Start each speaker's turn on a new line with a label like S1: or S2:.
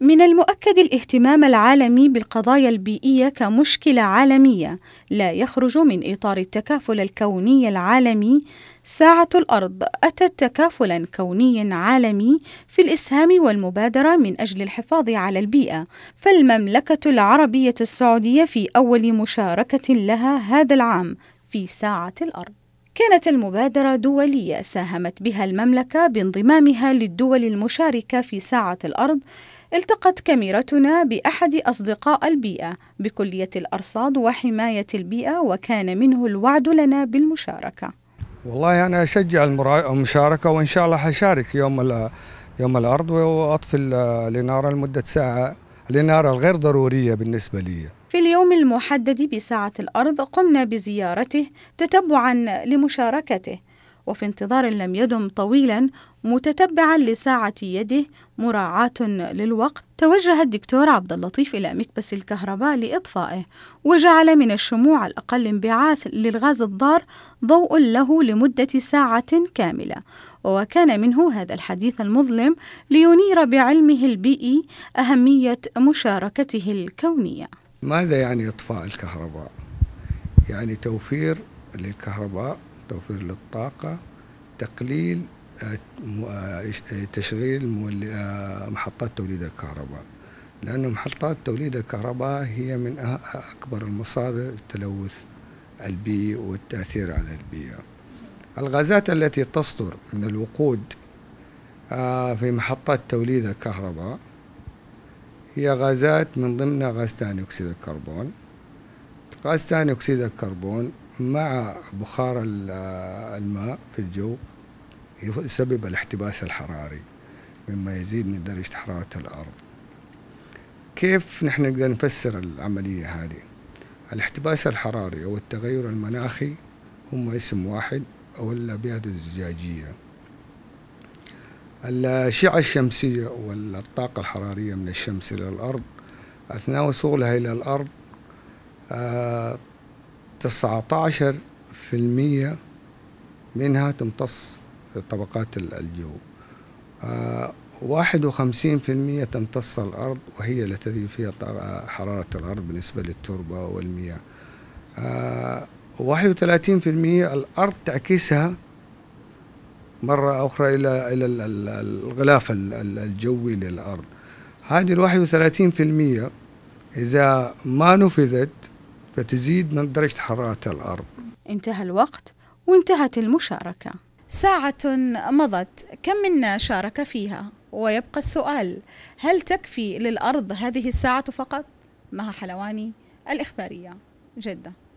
S1: من المؤكد الاهتمام العالمي بالقضايا البيئية كمشكلة عالمية لا يخرج من إطار التكافل الكوني العالمي ساعة الأرض أتت تكافلا كونيا عالمي في الإسهام والمبادرة من أجل الحفاظ على البيئة فالمملكة العربية السعودية في أول مشاركة لها هذا العام في ساعة الأرض كانت المبادرة دولية ساهمت بها المملكة بانضمامها للدول المشاركة في ساعة الأرض التقت كاميرتنا بأحد أصدقاء البيئة بكلية الأرصاد وحماية البيئة وكان منه الوعد لنا بالمشاركة
S2: والله أنا أشجع المشاركة وإن شاء الله حشارك يوم يوم الأرض وأطفي الإنارة لمدة ساعة الإنارة الغير ضرورية بالنسبة لي
S1: في اليوم المحدد بساعة الأرض قمنا بزيارته تتبعا لمشاركته وفي انتظار لم يدم طويلا متتبعا لساعة يده مراعاة للوقت توجه الدكتور عبد اللطيف إلى مكبس الكهرباء لإطفائه وجعل من الشموع الأقل انبعاث للغاز الضار ضوء له لمدة ساعة كاملة وكان منه هذا الحديث المظلم لينير بعلمه البيئي أهمية مشاركته الكونية
S2: ماذا يعني إطفاء الكهرباء؟ يعني توفير للكهرباء توفير للطاقة تقليل آه، تشغيل آه، محطات توليد الكهرباء لأن محطات توليد الكهرباء هي من أكبر المصادر التلوث البيئي والتأثير على البيئة الغازات التي تصدر من الوقود آه، في محطات توليد الكهرباء هي غازات من ضمنها غاز ثاني أكسيد الكربون غاز ثاني أكسيد الكربون مع بخار الماء في الجو يسبب الاحتباس الحراري مما يزيد من درجة حرارة الأرض كيف نحن نقدر نفسر العملية هذه الاحتباس الحراري أو التغير المناخي هم اسم واحد أو الأبيات الزجاجية الأشعة الشمسية والطاقة الحرارية من الشمس إلى الأرض أثناء وصولها إلى الأرض آه، تسعة عشر في المية منها تمتص في طبقات الجو آه، واحد وخمسين في المية تمتص الأرض وهي التي فيها آه، حرارة الأرض بالنسبة للتربة والمياه واحد وثلاثين في المية الأرض تعكسها مرة أخرى إلى إلى الغلاف الجوي للأرض هذه الواحد وثلاثين في المية إذا ما نفذت فتزيد من درجة حرارة الأرض
S1: انتهى الوقت وانتهت المشاركة ساعة مضت كم منا شارك فيها ويبقى السؤال هل تكفي للأرض هذه الساعة فقط؟ مها حلواني الإخبارية جدة